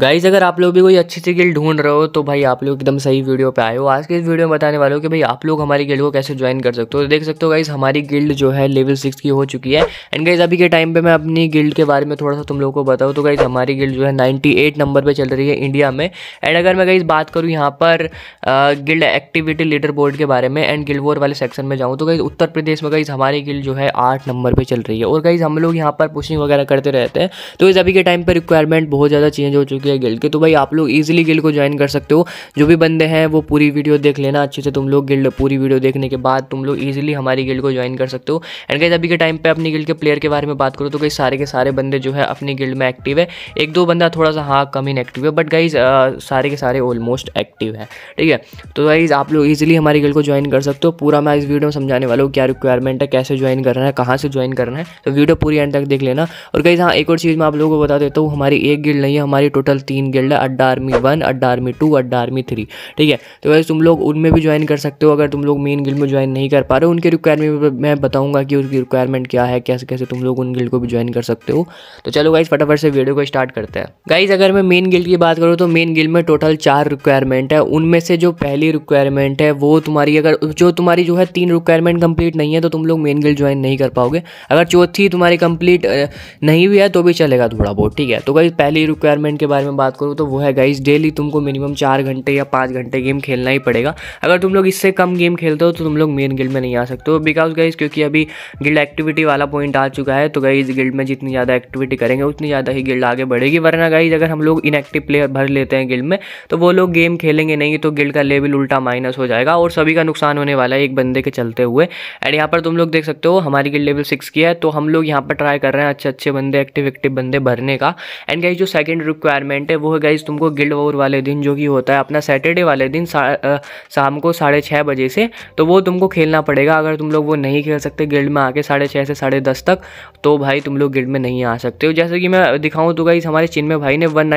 guys अगर आप लोग भी कोई अच्छी सी गिल ढूंढ रहे हो तो भाई आप लोग एकदम सही वीडियो पे आए हो आज के इस वीडियो में बताने वाले हो कि भाई आप लोग हमारी गिल्ड को कैसे ज्वाइन कर सकते हो तो देख सकते हो गाइज हमारी गिल्ड जो है लेवल सिक्स की हो चुकी है एंड गाइज अभी के टाइम पे मैं अपनी गिल्ड के बारे में थोड़ा सा तुम लोग को बताऊँ तो गाइज हमारी गिल्ड जो है नाइन्टी नंबर पर चल रही है इंडिया में एंड अगर मैं गाइज बात करूँ यहाँ पर गिल्ड एक्टिविटी लीडर बोर्ड के बारे में एंड गिल्ड वोर वाले सेक्शन में जाऊँ तो गाइज उत्तर प्रदेश में गाइज हमारी गिल्ड जो है आठ नंबर पर चल रही है और गाइज हम लोग यहाँ पर पुशिंग वगैरह करते रहते हैं तो इस अभी के टाइम पर रिक्वायरमेंट बहुत ज़्यादा चेंज हो चुकी चुके हैं गिल्ड के तो भाई आप लोग इजिली गिल्ड को ज्वाइन कर सकते हो जो भी बंदे हैं वो पूरी वीडियो देख लेना अच्छे से तुम लोग गिल्ड पूरी वीडियो देखने के बाद तुम लोग ईजिली हमारी गिल्ड को ज्वाइन कर सकते हो एंड गाइज अभी के टाइम पर अपनी गिल्ड के प्लेयर के बारे में बात करो तो कई सारे के सारे बंदे जो है अपनी गिल्ड में एक्टिव है एक दो बंदा थोड़ा सा हाँ कम इनएक्टिव है बट गाइज सारे के सारे ऑलमोस्ट एक्टिव है ठीक है तो गाइज आप लोग ईजिली हमारी गिल्ड को ज्वाइन कर सकते हो पूरा मैं इस वीडियो में समझाने वाला हूँ क्या रिक्वायरमेंट है कैसे ज्वाइन करना है कहाँ से ज्वाइन करना है तो वीडियो पूरी एंड तक देख लेना और गाइज हाँ एक और चीज़ मैं आप लोगों को बता देता हूँ हमारी एक गिल्ड नहीं है हमारी टोटल टोटल तीन गिल्ड है Adda army one Adda army two Adda army three ठीक है तो वैसे तुम लोग उनमें भी ज्वाइन कर सकते हो अगर तुम लोग मेन गिल्ड में ज्वाइन नहीं कर पा रहे हो उनके रिक्वायरमेंट मैं बताऊंगा कि उसकी रिक्वायरमेंट क्या है कैसे कैसे तुम लोग उन गिल्ड को भी ज्वाइन कर सकते हो तो चलो गाइज फटाफट से वीडियो को स्टार्ट करते हैं गाइज अगर मैं मेन गिल्ड की बात करूँ तो मेन गिल्ड में टोटल चार रिक्वायरमेंट है उनमें से जो पहली रिक्वायरमेंट है वो तुम्हारी अगर जो तुम्हारी जो है तीन रिक्वायरमेंट कंप्लीट नहीं है तो तुम लोग मेन गिल्ड ज्वाइन नहीं कर पाओगे अगर चौथी तुम्हारी कंप्लीट नहीं भी है तो भी चलेगा थोड़ा बहुत ठीक है तो गाइज पहली रिक्वायरमेंट के बारे बारे में बात करूँ तो वो है गाइज डेली तुमको मिनिमम चार घंटे या पाँच घंटे गेम खेलना ही पड़ेगा अगर तुम लोग इससे कम गेम खेलते हो तो तुम लोग मेन गिल्ड में नहीं आ सकते हो बिकॉज गाइज क्योंकि अभी गिल्ड एक्टिविटी वाला पॉइंट आ चुका है तो गाइज गिल्ड में जितनी ज़्यादा एक्टिविटी करेंगे उतनी ज़्यादा ही गिल्ड आगे बढ़ेगी वरना गाइज अगर हम लोग इनएक्टिव प्लेयर भर लेते हैं गिल्ड में तो वो लोग गेम खेलेंगे नहीं तो गिल्ड का लेवल उल्टा माइनस हो जाएगा और सभी का नुकसान होने वाला है एक बंदे के चलते हुए एंड यहाँ पर तुम लोग देख सकते हो हमारी गिल्ड लेवल सिक्स की है तो हम लोग यहाँ पर ट्राई कर रहे हैं अच्छे अच्छे बंदे एक्टिव एक्टिव बंदे भरने का एंड गाइज जो सेकेंड रिक्वायरमेंट टूर्नामेंट है वो है गाइज तुमको गिल्ड वोर वाले दिन जो कि होता है अपना सैटरडे वाले दिन शाम को साढ़े छः बजे से तो वो तुमको खेलना पड़ेगा अगर तुम लोग वो नहीं खेल सकते गिल्ड में आके साढ़े छः से साढ़े दस तक तो भाई तुम लोग गिल्ड में नहीं आ सकते हो जैसे कि मैं दिखाऊँ तो गाइज हमारे चिन्मय भाई ने वन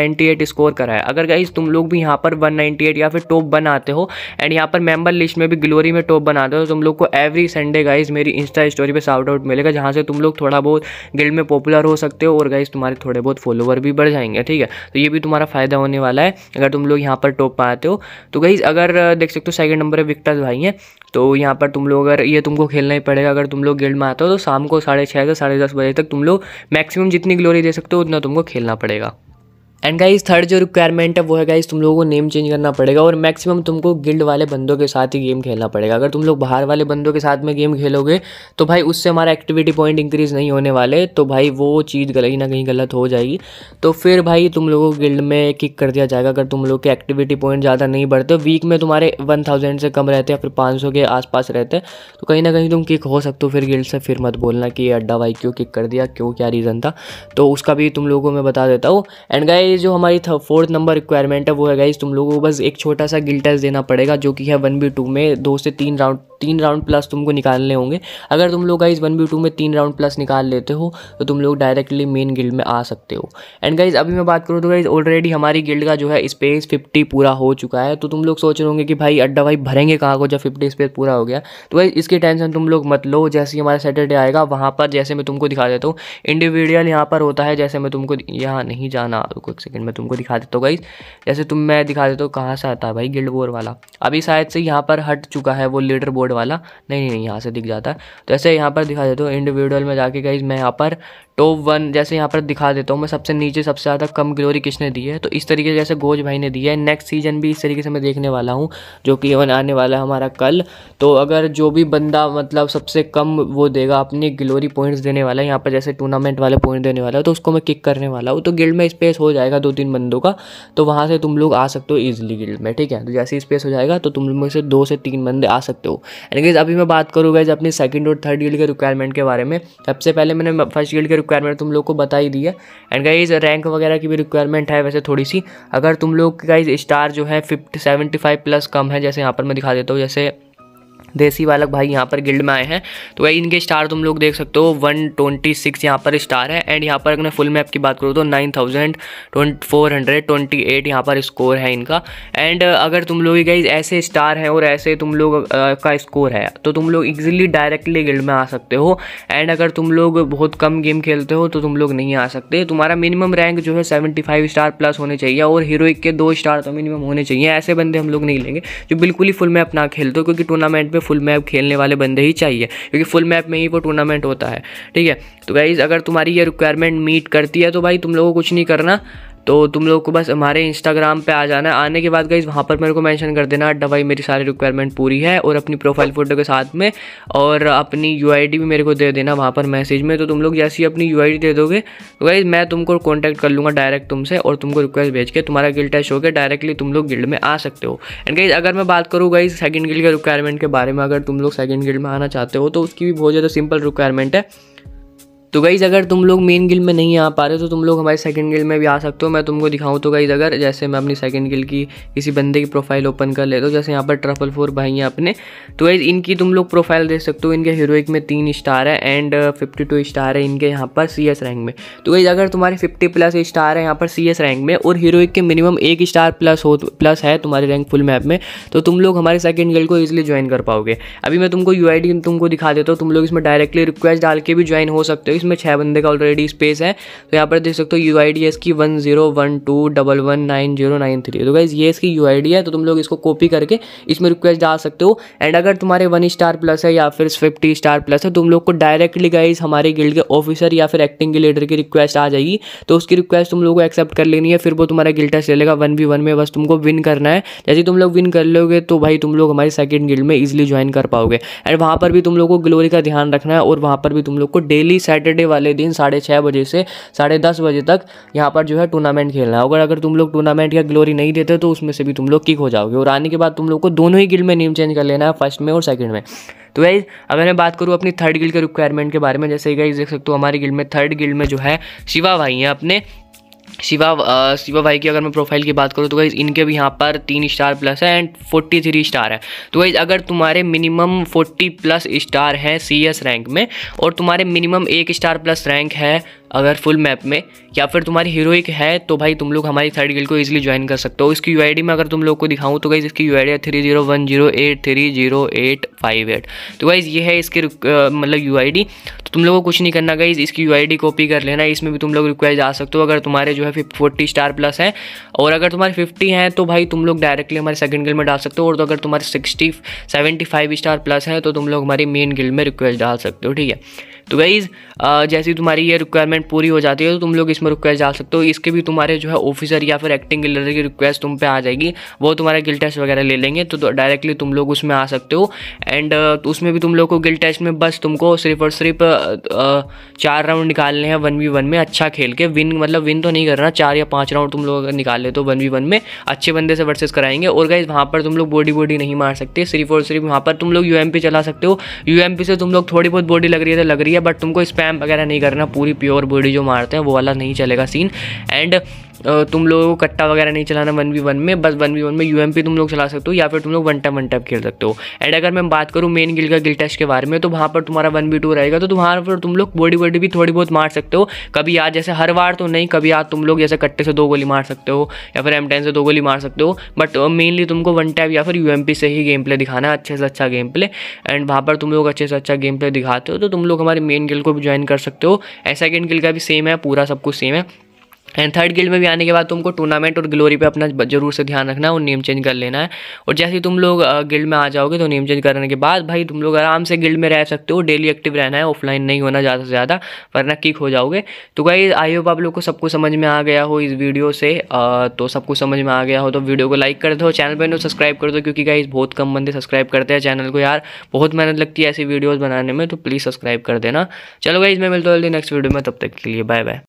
स्कोर करा है अगर गाइज तुम लोग भी यहाँ पर वन या फिर टॉप वन आते हो एंड यहाँ पर मेम्बर लिस्ट में भी ग्लोरी में टॉप बनाते हो तो तुम लोग को एवरी संडे गाइज मेरी इंस्टा स्टोरी पर साउट आउट मिलेगा जहाँ से तुम लोग थोड़ा बहुत गिल्ड में पॉपुलर हो सकते हो और गाइज तुम्हारे थोड़े बहुत फॉलोवर भी बढ़ जाएंगे ठीक है तो ये भी तुम्हारा फ़ायदा होने वाला है अगर तुम लोग यहाँ पर टॉप पर आते हो तो गई अगर देख सकते हो सेकंड नंबर है विक्टर भाई हैं तो यहाँ पर तुम लोग अगर ये तुमको खेलना ही पड़ेगा अगर तुम लोग गिल्ड में आते हो तो शाम को साढ़े छः से साढ़े दस बजे तक तुम लोग मैक्सिमम जितनी ग्लोरी दे सकते हो उतना तुमको खेलना पड़ेगा एंड गाइज थर्ड जो रिक्वायरमेंट है वो है गाइज तुम लोगों को नेम चेंज करना पड़ेगा और मैक्सिमम तुमको गिल्ड वाले बंदों के साथ ही गेम खेलना पड़ेगा अगर तुम लोग बाहर वाले बंदों के साथ में गेम खेलोगे तो भाई उससे हमारा एक्टिविटी पॉइंट इंक्रीज नहीं होने वाले तो भाई वो चीज़ गलत ना कहीं गलत हो जाएगी तो फिर भाई तुम लोगों को गिल्ड में किक कर दिया जाएगा अगर तुम लोग के एक्टिविटी पॉइंट ज़्यादा नहीं बढ़ते वीक में तुम्हारे वन थाउजेंड से कम रहते हैं फिर पाँच सौ के पास रहते हैं तो कहीं ना कहीं तुम किक हो सकते हो फिर गिल्ड से फिर मत बोलना कि अड्डा भाई क्यों किक कर दिया क्यों क्या रीज़न था तो उसका भी तुम लोगों को मैं बता देता हूँ एंड गाइज गाइज जो हमारी फोर्थ नंबर रिक्वायरमेंट है वो है गाइज तुम लोगों को बस एक छोटा सा गिल टेस्ट देना पड़ेगा जो कि है वन बी टू में दो से तीन राउंड तीन राउंड प्लस तुमको निकालने होंगे अगर तुम लोग गाइज वन बी टू में तीन राउंड प्लस निकाल लेते हो तो तुम लोग डायरेक्टली मेन गिल्ड में आ सकते हो एंड गाइज अभी मैं बात करूँ तो गाइज ऑलरेडी हमारी गिल्ड का जो है स्पेस फिफ्टी पूरा हो चुका है तो तुम लोग सोच रहे होंगे कि भाई अड्डा भाई भरेंगे कहाँ को जब फिफ्टी स्पेस पूरा हो गया तो गाइज इसकी टेंशन तुम लोग मत लो जैसे ही हमारा सैटरडे आएगा वहाँ पर जैसे मैं तुमको दिखा देता हूँ इंडिविजुअल यहाँ पर होता है जैसे मैं तुमको यहाँ नहीं जाना एक सेकंड मैं तुमको दिखा देता हूँ गाइज जैसे तुम मैं दिखा देता हूँ कहाँ से आता है भाई गिल्ड वोर वाला अभी शायद से यहाँ पर हट चुका है वो लीडर बोर्ड वाला नहीं नहीं यहाँ से दिख जाता है तो ऐसे यहाँ पर दिखा देता हूँ इंडिविजुअल में जाके गाइज मैं यहाँ पर टॉप वन जैसे यहाँ पर दिखा देता हूँ मैं सबसे नीचे सबसे ज़्यादा कम ग्लोरी किसने दी है तो इस तरीके से जैसे गोज भाई ने दी है नेक्स्ट सीजन भी इस तरीके से मैं देखने वाला हूँ जो कि एवन आने वाला है हमारा कल तो अगर जो भी बंदा मतलब सबसे कम वो देगा अपनी ग्लोरी पॉइंट्स देने वाला है यहाँ पर जैसे टूर्नामेंट वाले पॉइंट देने वाला है तो उसको मैं किक करने वाला हूँ तो गिल्ड में स्पेस हो जाएगा जाएगा दो तीन बंदों का तो वहाँ से तुम लोग आ सकते हो ईजिली गिल्ड में ठीक है तो जैसे स्पेस हो जाएगा तो तुम में से दो से तीन बंदे आ सकते हो एंड अभी मैं बात करूँगा अपनी सेकेंड और थर्ड गिल्ड के रिक्वायरमेंट के बारे में सबसे पहले मैंने फर्स्ट गिल्ड के रिक्वायरमेंट तुम लोग को बता ही दिया एंड गाइज रैंक वगैरह की भी रिक्वायरमेंट है वैसे थोड़ी सी अगर तुम लोग का स्टार जो है फिफ्टी सेवेंटी फाइव प्लस कम है जैसे यहाँ पर मैं दिखा देता हूँ जैसे देसी बालक भाई यहाँ पर गिल्ड में आए हैं तो भाई इनके स्टार तुम लोग देख सकते हो वन ट्वेंटी सिक्स यहाँ पर स्टार है एंड यहाँ पर अगर मैं फुल मैप की बात करूँ तो nine thousand four hundred twenty eight यहाँ पर स्कोर है इनका एंड अगर तुम लोग गई ऐसे स्टार हैं और ऐसे तुम लोग का स्कोर है तो तुम लोग इजिली डायरेक्टली गिल्ड में आ सकते हो एंड अगर तुम लोग बहुत कम गेम खेलते हो तो तुम लोग नहीं आ सकते तुम्हारा मिनिमम रैंक जो है सेवेंटी फाइव स्टार प्लस होने चाहिए और हीरोइक के दो स्टार तो मिनिमम होने चाहिए ऐसे बंदे हम लोग नहीं लेंगे जो बिल्कुल ही फुल मैप ना खेलते हो क्योंकि टूर्नामेंट में फुल मैप खेलने वाले बंदे ही चाहिए क्योंकि फुल मैप में ही वो टूर्नामेंट होता है ठीक है तो गाइज़ अगर तुम्हारी ये रिक्वायरमेंट मीट करती है तो भाई तुम लोगों को कुछ नहीं करना तो तुम लोग को बस हमारे इंस्टाग्राम पे आ जाना है आने के बाद गाइज वहाँ पर मेरे को मेंशन कर देना अड्डा भाई मेरी सारी रिक्वायरमेंट पूरी है और अपनी प्रोफाइल फ़ोटो के साथ में और अपनी यू भी मेरे को दे देना वहाँ पर मैसेज में तो तुम लोग जैसे ही अपनी यू दे दोगे तो गाइज़ मैं तुमको कॉन्टैक्ट कर लूँगा डायरेक्ट तुमसे और तुमको रिक्वेस्ट भेज के तुम्हारा गिल टेस्ट होकर डायरेक्टली तुम लोग गिल्ड में आ सकते हो एंड गाइज अगर मैं बात करूँ गाइज सेकेंड गिल्ड के रिक्वायरमेंट के बारे में अगर तुम लोग सेकेंड गिल्ड में आना चाहते हो तो उसकी भी बहुत ज़्यादा सिंपल रिक्वायरमेंट है तो गाइज़ अगर तुम लोग मेन गिल में नहीं आ पा रहे तो तुम लोग हमारे सेकंड गिल में भी आ सकते हो मैं तुमको दिखाऊँ तो गाइज़ अगर जैसे मैं अपनी सेकंड गिल की किसी बंदे की प्रोफाइल ओपन कर लेता तो जैसे यहाँ पर ट्रपल फोर भाई हैं अपने तो गाइज़ इनकी तुम लोग प्रोफाइल देख सकते हो इनके हीरोइक में तीन स्टार है एंड फिफ्टी टू स्टार है इनके यहाँ पर सी एस रैंक में तो गाइज़ अगर तुम्हारे फिफ्टी प्लस स्टार है यहाँ पर सी एस रैंक में और हीरोइक के मिनिमम एक स्टार प्लस हो प्लस है तुम्हारे रैंक फुल मैप में तो तुम लोग हमारे सेकंड गिल को इजिली ज्वाइन कर पाओगे अभी मैं तुमको यू तुमको दिखा देता हूँ तुम लोग इसमें डायरेक्टली रिक्वेस्ट डाल के भी ज्वाइन हो सकते हो इसमें छः बंदे का ऑलरेडी स्पेस है तो यहाँ पर देख सकते हो यू आई डी एस की one zero one two double one nine zero nine three तो गाइज ये इसकी यू आई डी है तो तुम लोग इसको कॉपी करके इसमें रिक्वेस्ट डाल सकते हो एंड अगर तुम्हारे वन स्टार प्लस है या फिर फिफ्टी स्टार प्लस है तो तुम लोग को डायरेक्टली गाइज हमारे गिल्ड के ऑफिसर या फिर एक्टिंग के लीडर की रिक्वेस्ट आ जाएगी तो उसकी रिक्वेस्ट तुम लोग को एक्सेप्ट कर लेनी है फिर वो तुम्हारा गिल्ड टेस्ट लेगा वन वी वन में बस तुमको विन करना है जैसे तुम लोग विन कर लोगे तो भाई तुम लोग हमारे सेकेंड गिल्ड में इजिली ज्वाइन कर पाओगे एंड वहाँ पर भी तुम लोग को ग्लोरी का ध्यान रखना है और वहाँ पर भी तुम लोग को डेली सैटरडे सैटरडे वाले दिन साढ़े छः बजे से साढ़े दस बजे तक यहाँ पर जो है टूर्नामेंट खेलना है अगर अगर तुम लोग टूर्नामेंट या ग्लोरी नहीं देते तो उसमें से भी तुम लोग किक हो जाओगे और आने के बाद तुम लोग को दोनों ही गिल्ड में नेम चेंज कर लेना है फर्स्ट में और सेकंड में तो गाइज अगर मैं बात करूँ अपनी थर्ड गिल्ड के रिक्वायरमेंट के बारे में जैसे गाइज देख सकते हो हमारी गिल्ड में थर्ड गिल्ड में जो है शिवा भाई हैं अपने शिवा शिवा भाई की अगर मैं प्रोफाइल की बात करूँ तो गाइज़ इनके भी यहाँ पर तीन स्टार प्लस है एंड फोर्टी थ्री स्टार है तो गाइज़ अगर तुम्हारे मिनिमम फोर्टी प्लस स्टार हैं सी एस रैंक में और तुम्हारे मिनिमम एक स्टार प्लस रैंक है अगर फुल मैप में या फिर तुम्हारी हीरोइक है तो भाई तुम लोग हमारी थर्ड गिल्ड को इजीली ज्वाइन कर सकते हो इसकी यू में अगर तुम लोग को दिखाऊँ तो गाइज़ इसकी यू आई है three zero one zero eight three zero eight five eight तो गाइज़ ये है इसके मतलब यू तो तुम लोगों को कुछ नहीं करना गाइज़ इसकी यू कॉपी कर लेना इसमें भी तुम लोग रिक्वेस्ट आ सकते हो अगर तुम्हारे जो है फोर्टी स्टार प्लस हैं और अगर तुम्हारे फिफ्टी हैं तो भाई तुम लोग डायरेक्टली हमारे सेकंड गिल्ड में डाल सकते हो और तो अगर तुम्हारे sixty seventy five star plus हैं तो तुम लोग हमारी मेन गिल्ड में रिक्वेस्ट डाल सकते हो ठीक है तो गाइज़ जैसे तुम्हारी ये रिक्वायरमेंट पूरी हो जाती है तो तुम लोग इसमें रिक्वेस्ट डाल सकते हो इसके भी तुम्हारे जो है ऑफिसर या फिर एक्टिंग गिल्डर की रिक्वेस्ट तुम पे आ जाएगी वो तुम्हारा गिल टेस्ट वगैरह ले लेंगे तो डायरेक्टली तो तुम लोग उसमें आ सकते हो एंड तो उसमें भी तुम लोग को गिल टेस्ट में बस तुमको सिर्फ और सिर्फ चार राउंड निकालने हैं वन वी वन में अच्छा खेल के विन मतलब विन तो नहीं करना चार या पाँच राउंड तुम लोग अगर निकाल ले तो वन वी वन में अच्छे बंदे से वर्सेस कराएंगे और गाइज वहाँ पर तुम लोग बॉडी बॉडी नहीं मार सकते सिर्फ और सिर्फ वहाँ पर तुम लोग यू चला सकते हो यू से तुम लोग थोड़ी बहुत बॉडी लग रही है तो लग रही है है बट तुमको स्पैम वगैरह नहीं करना पूरी प्योर बॉडी जो मारते हैं वो वाला नहीं चलेगा सीन एंड तुम लोगों को कट्टा वगैरह नहीं चलाना वन वी वन में बस वन वी वन में यू तुम लोग चला सकते हो या फिर तुम लोग वन टाइम वन टाइम खेल सकते हो एंड अगर मैं बात करूँ मेन गिल का गिल टेस्ट के बारे में तो वहाँ पर तुम्हारा वन वी टू रहेगा तो वहाँ पर तुम लोग बॉडी बॉडी भी थोड़ी बहुत मार सकते हो कभी आज जैसे हर बार तो नहीं कभी आज तुम लोग जैसे कट्टे से दो गोली मार सकते हो या फिर एम से दो गोली मार सकते हो बट मेनली तुमको वन टाइप या फिर यू से ही गेम प्ले दिखाना है अच्छे से अच्छा गेम प्ले एंड वहाँ पर तुम लोग अच्छे से अच्छा गेम प्ले दिखाते हो तो तुम लोग हमारे मेन गिल को भी ज्वाइन कर सकते हो ऐसा गिल का भी सेम है पूरा सब कुछ सेम है एंड थर्ड गिल्ड में भी आने के बाद तुमको टूर्नामेंट और ग्लोरी पे अपना जरूर से ध्यान रखना है और नेम चेंज कर लेना है और जैसे ही तुम लोग गिल्ड में आ जाओगे तो नेम चेंज करने के बाद भाई तुम लोग आराम से गिल्ड में रह सकते हो डेली एक्टिव रहना है ऑफलाइन नहीं होना ज़्यादा से ज़्यादा वरना किक हो जाओगे तो भाई आई होप आप लोग को सब कुछ समझ में आ गया हो इस वीडियो से तो सब कुछ समझ में आ गया हो तो वीडियो को लाइक कर दो चैनल पर सब्सक्राइब कर दो क्योंकि गाई बहुत कम बंदे सब्सक्राइब करते हैं चैनल को यार बहुत मेहनत लगती है ऐसी वीडियोज़ बनाने में तो प्लीज़ सब्सक्राइब कर देना चलो गाइज मैं मिलता हूँ जल्दी नेक्स्ट वीडियो में तब तक के लिए बाय बाय